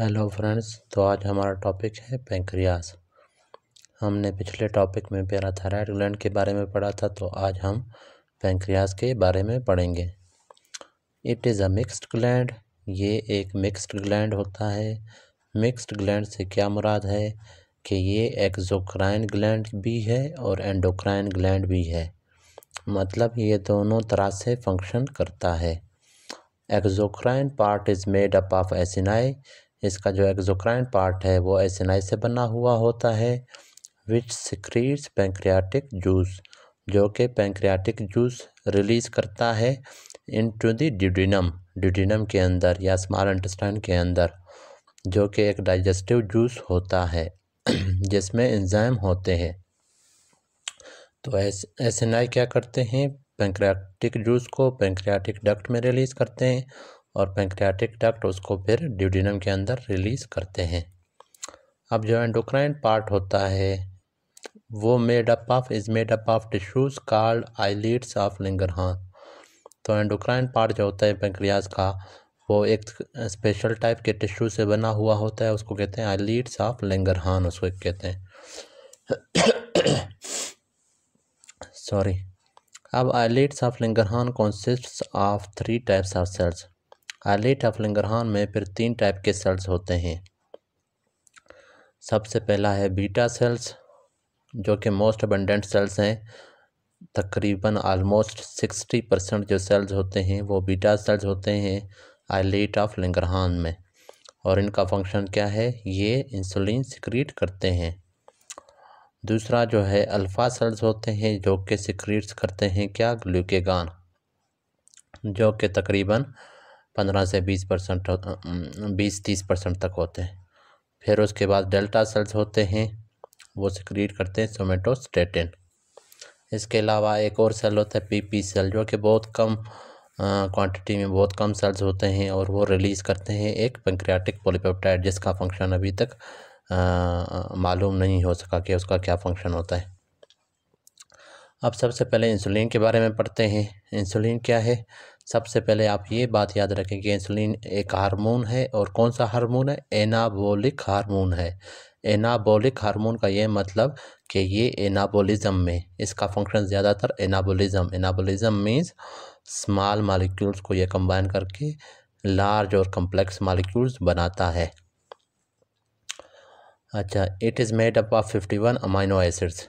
hello friends तो आज हमारा टॉपिक है पेंक्रियास हमने पिछले टॉपिक में प्यारा थायराइड ग्लैंड के बारे में पढ़ा था तो आज हम पेंक्रियास के बारे में पढ़ेंगे it is a mixed gland ये एक मिक्स्ड ग्लैंड होता है मिक्स्ड ग्लैंड से क्या मुराद है कि ये एक्जोक्राइन ग्लैंड भी है और एंडोक्राइन ग्लैंड भी है मतलब ये दोनों तरह से फंक्शन करता है exocrine part is made up of acini इसका जो एक्जोक्राइन पार्ट है वो एसिनाइज से बना हुआ होता है विच सिक्रीट्स पेंक्रियाटिक जूस जो कि पेंक्रियाटिक जूस रिलीज़ करता है into the duodenum duodenum के अंदर या स्मॉल इंटेस्टाइन के अंदर जो कि एक डाइजेस्टिव जूस होता है जिसमें इंजाम होते हैं तो एस एस क्या करते हैं पेंक्रियाटिक जूस को पेंक्रियाटिक डक्ट में रिलीज़ करते हैं और पेंक्रियाटिक डक्ट उसको फिर ड्यूडिनम के अंदर रिलीज़ करते हैं अब जो एंडोक्राइन पार्ट होता है वो made up of is made up of tissues called islets of हाँ तो एंडोक्राइन पार्ट जो होता है पेंक्रियाज का वो एक स्पेशल टाइप के टिश्यू से बना हुआ होता है उसको कहते हैं आईलिड्स ऑफ लिंगरहान उसको कहते हैं सॉरी अब islets of Langerhans consist of three types of cells islet of Langerhans में फिर तीन टाइप के सेल्स होते हैं सबसे पहला है बीटा सेल्स जो कि मोस्ट अबंडेंट सेल्स हैं तकरीबन आलमोस्ट सिक्सटी परसेंट जो सेल्स होते हैं वो बीटा सेल्स होते हैं आइलेट ऑफ लिंगरहान में और इनका फंक्शन क्या है ये इंसुलिन सिक्रीट करते हैं दूसरा जो है अल्फ़ा सेल्स होते हैं जो कि सिक्रीट्स करते हैं क्या ग्लूकेगान जो कि तकरीबन पंद्रह से बीस परसेंट बीस तीस परसेंट तक होते हैं फिर उसके बाद डेल्टा सेल्स होते हैं वो सिक्रीट करते हैं सोमेटो स्टेटिन इसके अलावा एक और सेल होता है पी पी सेल जो कि बहुत कम क्वांटिटी में बहुत कम सेल्स होते हैं और वो रिलीज़ करते हैं एक पेंक्रियाटिक पोलिपेप्टाइड जिसका फंक्शन अभी तक मालूम नहीं हो सका कि उसका क्या फंक्शन होता है अब सबसे पहले इंसुलिन के बारे में पढ़ते हैं इंसुलिन क्या है सबसे पहले आप ये बात याद रखें कि इंसुलिन एक हार्मोन है और कौन सा हार्मोन है एनाबोलिक हार्मोन है एनाबोलिक हार्मोन का ये मतलब कि ये एनाबोलिज्म में इसका फंक्शन ज़्यादातर anabolism anabolism means small molecules को ये कंबाइन करके लार्ज और कम्प्लेक्स मालिक्यूल्स बनाता है अच्छा it is made up of fifty one amino acids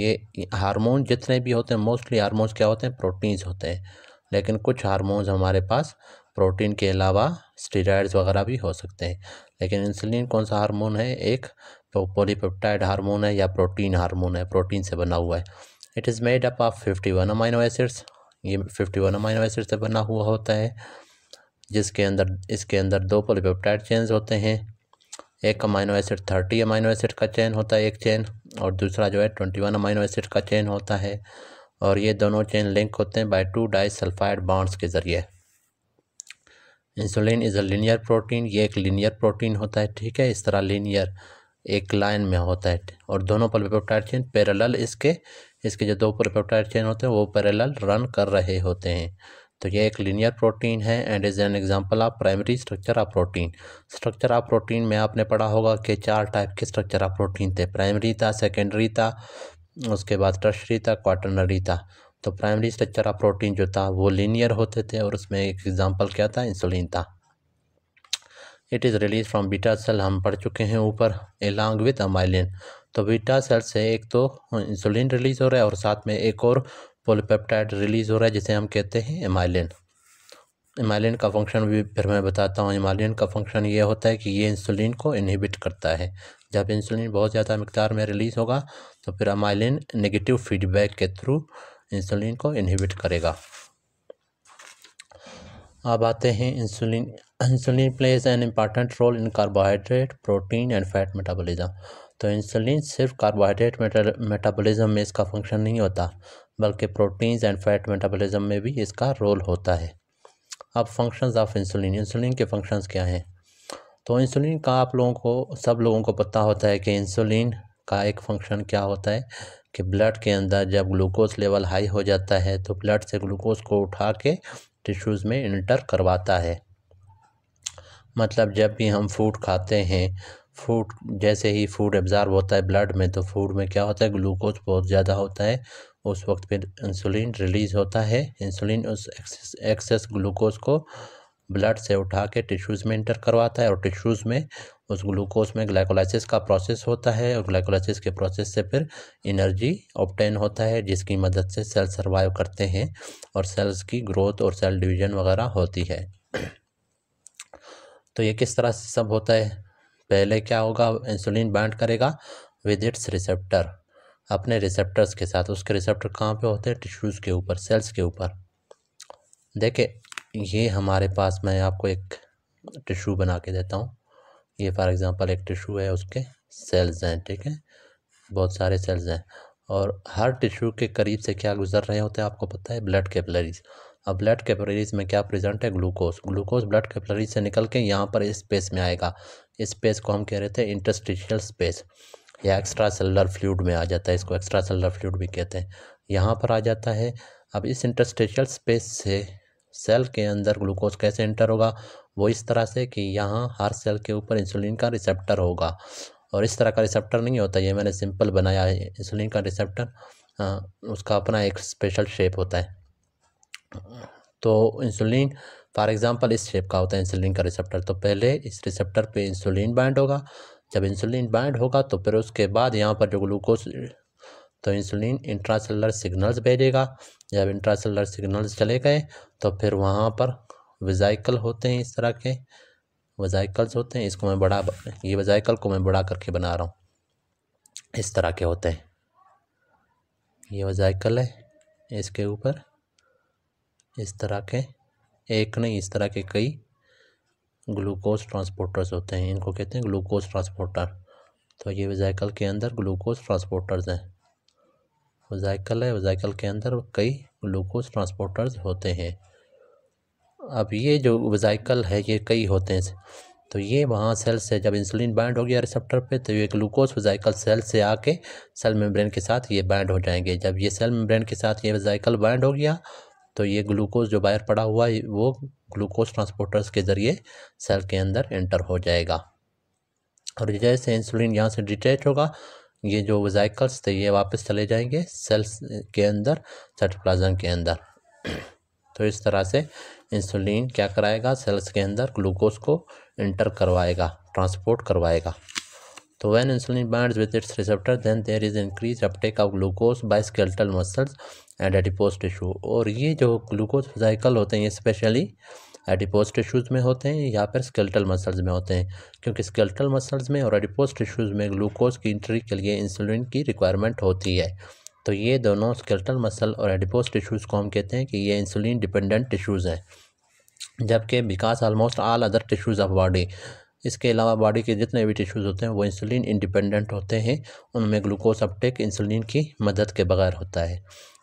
ये हार्मोन जितने भी होते हैं मोस्टली हार्मोन्स क्या होते हैं प्रोटीन्स होते हैं लेकिन कुछ हारमोनस हमारे पास प्रोटीन के अलावा स्टीराइड्स वगैरह भी हो सकते हैं लेकिन इंसुलिन कौन सा हार्मोन है एक पोलीपेप्टाइड हार्मोन है या प्रोटीन हार्मोन है प्रोटीन से बना हुआ है it is made up of fifty one amino acids ये फिफ्टी वन अमाइनो एसिड से बना हुआ होता है जिसके अंदर इसके अंदर दो पोलीपेप्टाइड चेन्स होते हैं एक amino acid thirty amino acid का चैन होता है एक चैन और दूसरा जो है ट्वेंटी वन अमाइनो एसिड का चैन होता है और ये दोनों चेन लिंक होते हैं by two disulphide bonds के ज़रिए insulin is a linear protein ये एक लीनियर प्रोटीन होता है ठीक है इस तरह लीनियर एक लाइन में होता है और दोनों पलपेप्टाइड चेन पैरेलल इसके इसके जो दो पलपेप्टाइड चेन होते हैं वो पैरेलल रन कर रहे होते हैं तो ये एक लीनियर प्रोटीन है and is an example of primary structure of protein structure of protein में आपने पढ़ा होगा कि चार टाइप के स्ट्रक्चर ऑफ प्रोटीन थे प्राइमरी था सेकेंडरी था उसके बाद टर्शरी था क्वार्टनरी था तो प्राइमरी स्ट्रक्चर ऑफ प्रोटीन जो था वो लीनियर होते थे और उसमें एक एग्ज़ाम्पल क्या था इंसुलिन था it is release from beta cell हम पढ़ चुके हैं ऊपर एलॉन्ग विथ अमाइलिन तो बीटा सेल से एक तो इंसुलिन रिलीज़ हो रहा है और साथ में एक और पोलिपेप्टाइड रिलीज़ हो रहा है जिसे हम कहते हैं एमाइलिन हिमालयन का फंक्शन भी फिर मैं बताता हूँ हिमालयन का फंक्शन ये होता है कि ये इंसुलिन को इनहिबिट करता है जब इंसुलिन बहुत ज़्यादा मकदार में रिलीज़ होगा तो फिर अमाइलिन नेगेटिव फीडबैक के थ्रू इंसुलिन को इनहिबिट करेगा अब आते हैं insulin insulin plays an important role in carbohydrate protein and fat metabolism तो इंसुलिन सिर्फ कार्बोहाइड्रेट मेटाबॉलिज्म में इसका फंक्शन नहीं होता बल्कि प्रोटीन्स एंड फैट मेटाबॉलिज्म में भी इसका रोल होता है अब फंक्शंस ऑफ इंसुलिन इंसुलिन के फंक्शंस क्या हैं तो इंसुलिन का आप लोगों को सब लोगों को पता होता है कि इंसुलिन का एक फंक्शन क्या होता है कि ब्लड के अंदर जब ग्लूकोज लेवल हाई हो जाता है तो ब्लड से ग्लूकोज को उठा के टिश्यूज़ में इंटर करवाता है मतलब जब भी हम फूड खाते हैं फूड जैसे ही फूड एब्ज़ार्व होता है ब्लड में तो फूड में क्या होता है ग्लूकोज बहुत ज़्यादा होता है उस वक्त फिर इंसुलिन रिलीज़ होता है इंसुलिन उस एक्सेस एक्सेस ग्लूकोज को ब्लड से उठा के टिश्यूज़ में इंटर करवाता है और टिश्यूज़ में उस ग्लूकोज में ग्लाइकोलाइसिस का प्रोसेस होता है और ग्लाइकोलाइसिस के प्रोसेस से फिर एनर्जी ऑप्टेन होता है जिसकी मदद से सेल सर्वाइव करते हैं और सेल्स की ग्रोथ और सेल डिवीजन वगैरह होती है तो ये किस तरह से सब होता है पहले क्या होगा इंसुलिन बाइंड करेगा विद इट्स रिसेप्टर अपने रिसेप्टर्स के साथ उसके रिसेप्टर कहाँ पे होते हैं टिश्यूज़ के ऊपर सेल्स के ऊपर देखिए ये हमारे पास मैं आपको एक टिश्यू बना के देता हूँ ये फॉर एग्ज़ाम्पल एक टिश्यू है उसके सेल्स हैं ठीक है बहुत सारे सेल्स हैं और हर टिश्यू के करीब से क्या गुजर रहे होते हैं आपको पता है ब्लड कैपलरीज अब ब्लड कैपलरीज में क्या प्रेजेंट है ग्लूकोज ग्लूकोज ब्लड कैपलरीज से निकल के यहाँ पर इस स्पेस में आएगा इस स्पेस को हम कह रहे थे इंटरस्टिशियल स्पेस या एक्स्ट्रा सेलुलर फ्लूड में आ जाता है इसको एक्स्ट्रा सेलुलर फ्लूड भी कहते हैं यहाँ पर आ जाता है अब इस इंटरस्टेशल स्पेस से सेल के अंदर ग्लूकोज कैसे एंटर होगा वो इस तरह से कि यहाँ हर सेल के ऊपर इंसुलिन का रिसेप्टर होगा और इस तरह का रिसेप्टर नहीं होता ये मैंने सिंपल बनाया है इंसुलिन का रिसेप्टर उसका अपना एक स्पेशल शेप होता है तो इंसुलिन फॉर एग्ज़ाम्पल इस शेप का होता है इंसुलिन का रिसेप्टर तो पहले इस रिसेप्टर पे इंसुलिन बाइंड होगा जब इंसुलिन बाइंड होगा तो फिर उसके बाद यहाँ पर जो ग्लूकोज तो इंसुलिन इंट्रासेलर सिग्नल्स भेजेगा जब इंट्रासेलर सिग्नल्स चले गए तो फिर वहाँ पर वज़ाइकल होते हैं इस तरह के वजाइकल्स होते हैं इसको मैं बड़ा ये वजाइकल को मैं बड़ा करके बना रहा हूँ इस तरह के होते हैं ये वजाइकल है इसके ऊपर इस तरह के एक नहीं इस तरह के कई ग्लूकोज ट्रांसपोर्टर्स होते हैं इनको कहते हैं ग्लूकोज ट्रांसपोर्टर तो ये वजाइकल के अंदर ग्लूकोज ट्रांसपोर्टर्स हैं वजाइकल है वजाइकल के अंदर कई ग्लूकोज ट्रांसपोर्टर्स होते हैं अब ये जो वजाइकल है ये कई होते हैं तो ये वहाँ सेल से जब इंसुलिन बाइंड हो गया रिसेप्टर पे तो ये ग्लूकोज वजाइकल सेल से आके सेल मेम्ब्रेन के साथ ये बाइंड हो जाएंगे जब ये सेल मेम्ब्रेन के साथ ये वजाइकल बाइंड हो गया तो ये ग्लूकोज जो बाहर पड़ा हुआ है वो ग्लूकोज ट्रांसपोर्टर्स के ज़रिए सेल के अंदर एंटर हो जाएगा और जैसे इंसुलिन यहाँ से डिटैच होगा ये जो वजाइकल्स थे ये वापस चले जाएंगे सेल्स के अंदर साइटोप्लाज्म के अंदर तो इस तरह से इंसुलिन क्या कराएगा सेल्स के अंदर ग्लूकोज को इंटर करवाएगा ट्रांसपोर्ट करवाएगा तो when insulin binds with its receptor then there is increase uptake of glucose by skeletal muscles and adipose tissue और ये जो ग्लूकोज साइकिल होते हैं ये स्पेशली एडिपोज टिश्यूज़ में होते हैं या फिर स्केल्टल मसल्स में होते हैं क्योंकि स्केल्टल मसल्स में और एडिपोज टिश्यूज़ में ग्लूकोज की इंट्री के लिए इंसुलिन की रिक्वायरमेंट होती है तो ये दोनों स्केल्टल मसल और एडिपोज टिश्यूज़ को हम कहते हैं कि ये इंसुलिन डिपेंडेंट टिश्यूज़ हैं जबकि because almost all other tissues of body इसके अलावा बॉडी के जितने भी टिश्यूज़ होते हैं वो इंसुलिन इंडिपेंडेंट होते हैं उनमें ग्लूकोज अपटेक इंसुलिन की मदद के बगैर होता है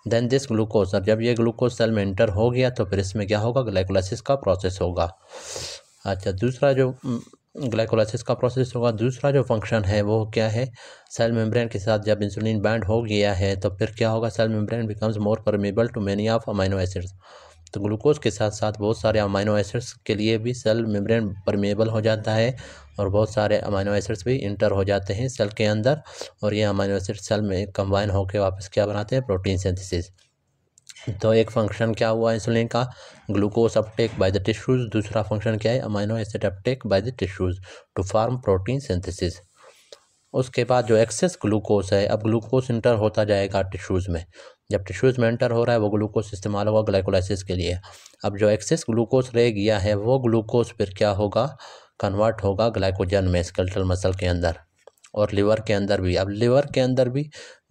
देन दिस ग्लूकोज और जब ये ग्लूकोज सेल में इंटर हो गया तो फिर इसमें क्या होगा ग्लाइकोलाइसिस का प्रोसेस होगा अच्छा दूसरा जो ग्लाइकोलाइसिस का प्रोसेस होगा दूसरा जो फंक्शन है वो क्या है सेल मेम्ब्रेन के साथ जब इंसुलिन बैंड हो गया है तो फिर क्या होगा cell membrane becomes more permeable to many of amino acids तो ग्लूकोज के साथ साथ बहुत सारे अमाइनो एसिड्स के लिए भी सेल मेम्ब्रेन परमेबल हो जाता है और बहुत सारे अमाइनो एसिड्स भी इंटर हो जाते हैं सेल के अंदर और ये अमाइनो एसिड सेल में कंबाइन होकर वापस क्या बनाते हैं प्रोटीन सिंथेसिस तो एक फंक्शन क्या हुआ इंसुलिन का glucose uptake by the tissues दूसरा फंक्शन क्या है amino acid uptake by the tissues to form protein synthesis उसके बाद जो एक्सेस ग्लूकोज है अब ग्लूकोज इंटर होता जाएगा टिश्यूज़ में जब टिश्यूज़ में एंटर हो रहा है वो ग्लूकोज इस्तेमाल होगा ग्लाइकोलाइसिस के लिए अब जो एक्सेस ग्लूकोज रह गया है वो ग्लूकोज फिर क्या होगा कन्वर्ट होगा ग्लाइकोजन में स्केल्टल मसल के अंदर और लीवर के अंदर भी अब लीवर के अंदर भी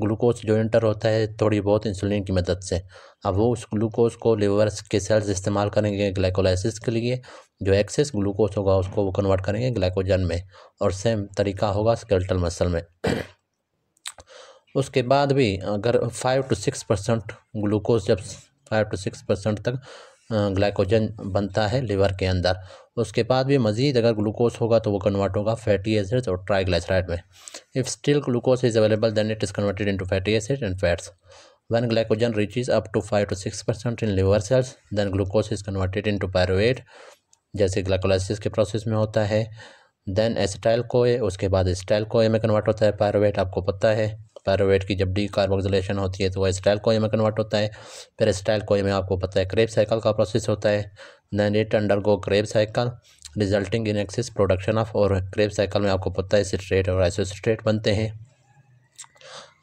ग्लूकोज जो इंटर होता है थोड़ी बहुत इंसुलिन की मदद से अब वो उस ग्लूकोज को लीवर के सेल्स इस्तेमाल करेंगे ग्लाइकोलाइसिस के लिए जो एक्सेस ग्लूकोज होगा उसको वो कन्वर्ट करेंगे ग्लाइकोजन में और सेम तरीका होगा स्केल्टल मसल में उसके बाद भी अगर five to six percent glucose जब फाइव टू सिक्स परसेंट तक ग्लाइकोजन बनता है लीवर के अंदर उसके बाद भी मज़ीद अगर ग्लूकोज होगा तो वो कन्वर्ट होगा फैटी एसिड्स और ट्राइग्लाइसराइड में if still glucose is available then it is converted into fatty acid and fats when glycogen reaches up to five to six percent in liver cells then glucose is converted in pyruvate जैसे glycolysis के process में होता है then acetyl CoA उसके बाद acetyl CoA में convert होता है पायरोट आपको पता है पैरोवेट की जब डी कार्बोक्सलेशन होती है तो वह स्टाइल कोए में कन्वर्ट होता है फिर स्टाइल कोए में आपको पता है क्रेप साइकिल का प्रोसेस होता है then it undergo Krebs cycle resulting in excess production of और क्रेप साइकिल में आपको पता है सिट्रेट और आइसोसिट्रेट बनते हैं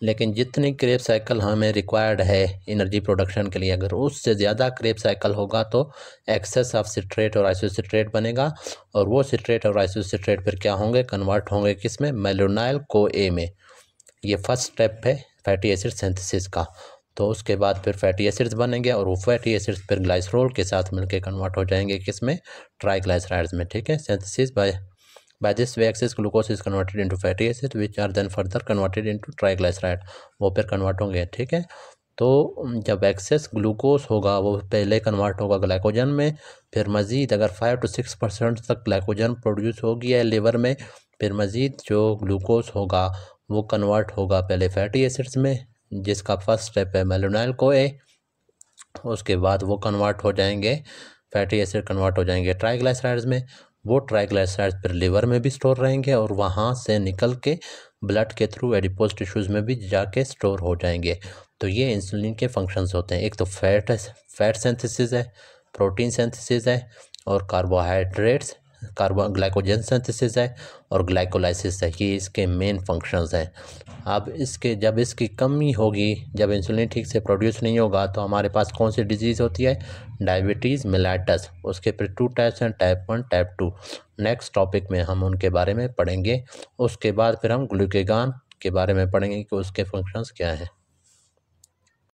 लेकिन जितनी क्रेप साइकिल हमें रिक्वायर्ड है इनर्जी प्रोडक्शन के लिए अगर उससे ज़्यादा क्रेप साइकिल होगा तो एक्सेस ऑफ सिट्रेट और आइसोसिट्रेट बनेगा और वो सिट्रेट और आइसोसिट्रेट फिर क्या होंगे कन्वर्ट होंगे किस में मेलोनाइल को ए में ये फर्स्ट स्टेप है फैटी एसिड सिंथेसिस का तो उसके बाद फिर फैटी एसिड्स बनेंगे और वो फैटी एसिड्स फिर ग्लाइसरोल के साथ मिलकर कन्वर्ट हो जाएंगे किस में ट्राई में ठीक है synthesis by by this way excess glucose is converted into fatty acid which are then further converted into triglyceride वो फिर कन्वर्ट होंगे ठीक है तो जब एक्सेस ग्लूकोज होगा वो पहले कन्वर्ट होगा ग्लाइकोजन में फिर मज़ीद अगर फाइव टू सिक्स परसेंट तक ग्लाइकोजन प्रोड्यूस हो गया है लीवर में फिर मज़ीद जो ग्लूकोज होगा वो कन्वर्ट होगा पहले फैटी एसिड्स में जिसका फर्स्ट स्टेप है मेलोनाइल को ए उसके बाद वो कन्वर्ट हो जाएंगे फैटी एसिड कन्वर्ट हो जाएंगे ट्राइग्लाइसराइड्स में वो ट्राइग्लाइसराइड्स फिर लीवर में भी स्टोर रहेंगे और वहाँ से निकल के ब्लड के थ्रू एडिपोज टिश्यूज़ में भी जाके स्टोर हो जाएंगे तो ये इंसुलिन के फंक्शंस होते हैं एक तो फैट फैट सेंथिस है प्रोटीन सेंथिस है और कार्बोहाइड्रेट्स कार्बो ग्लाइकोजन सिंथेसिस है और ग्लाइकोलाइसिस है ये इसके मेन फंक्शंस हैं अब इसके जब इसकी कमी होगी जब इंसुलिन ठीक से प्रोड्यूस नहीं होगा तो हमारे पास कौन सी डिजीज़ होती है डायबिटीज़ मिलाटस उसके फिर टू टाइप्स हैं type one type two next topic में हम उनके बारे में पढ़ेंगे उसके बाद फिर हम ग्लूकेगान के बारे में पढ़ेंगे कि उसके फंक्शंस क्या हैं